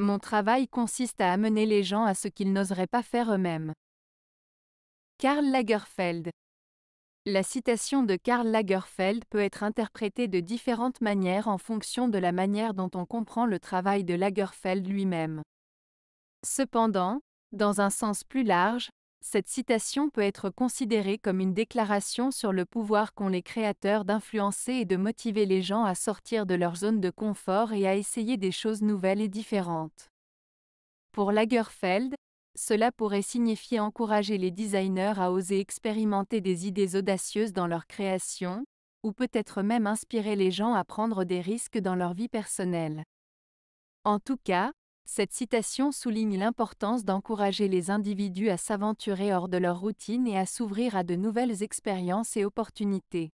Mon travail consiste à amener les gens à ce qu'ils n'oseraient pas faire eux-mêmes. Karl Lagerfeld La citation de Karl Lagerfeld peut être interprétée de différentes manières en fonction de la manière dont on comprend le travail de Lagerfeld lui-même. Cependant, dans un sens plus large, cette citation peut être considérée comme une déclaration sur le pouvoir qu'ont les créateurs d'influencer et de motiver les gens à sortir de leur zone de confort et à essayer des choses nouvelles et différentes. Pour Lagerfeld, cela pourrait signifier encourager les designers à oser expérimenter des idées audacieuses dans leur création, ou peut-être même inspirer les gens à prendre des risques dans leur vie personnelle. En tout cas, cette citation souligne l'importance d'encourager les individus à s'aventurer hors de leur routine et à s'ouvrir à de nouvelles expériences et opportunités.